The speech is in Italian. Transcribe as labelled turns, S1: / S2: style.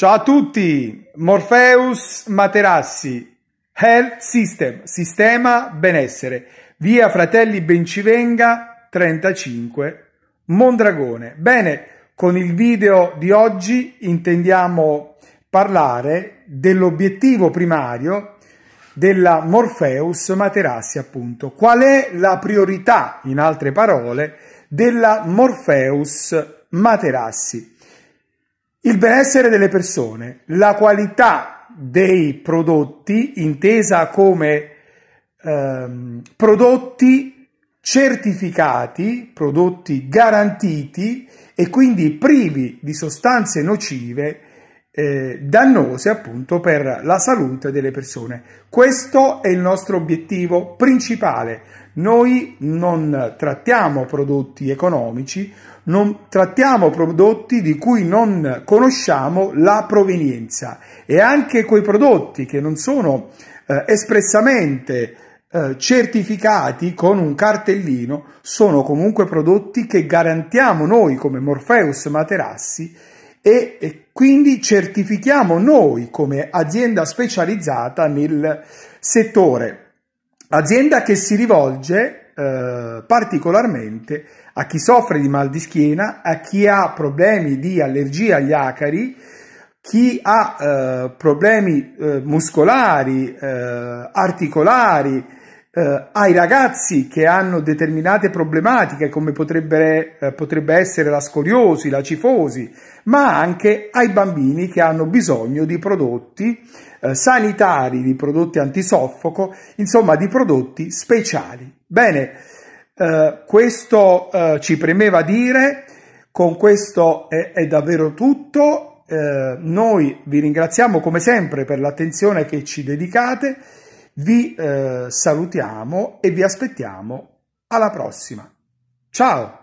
S1: Ciao a tutti, Morpheus Materassi, Health System, Sistema Benessere, via Fratelli Bencivenga 35, Mondragone. Bene, con il video di oggi intendiamo parlare dell'obiettivo primario della Morpheus Materassi, appunto. Qual è la priorità, in altre parole, della Morpheus Materassi? Il benessere delle persone, la qualità dei prodotti intesa come ehm, prodotti certificati, prodotti garantiti e quindi privi di sostanze nocive eh, dannose appunto per la salute delle persone. Questo è il nostro obiettivo principale. Noi non trattiamo prodotti economici, non trattiamo prodotti di cui non conosciamo la provenienza e anche quei prodotti che non sono eh, espressamente eh, certificati con un cartellino sono comunque prodotti che garantiamo noi come Morpheus Materassi e, e quindi certifichiamo noi come azienda specializzata nel settore azienda che si rivolge eh, particolarmente a chi soffre di mal di schiena, a chi ha problemi di allergia agli acari, chi ha eh, problemi eh, muscolari, eh, articolari, eh, ai ragazzi che hanno determinate problematiche come potrebbe, potrebbe essere la scoliosi, la cifosi, ma anche ai bambini che hanno bisogno di prodotti eh, sanitari, di prodotti antisoffoco, insomma di prodotti speciali. Bene, eh, questo eh, ci premeva dire, con questo è, è davvero tutto. Eh, noi vi ringraziamo come sempre per l'attenzione che ci dedicate, vi eh, salutiamo e vi aspettiamo alla prossima. Ciao!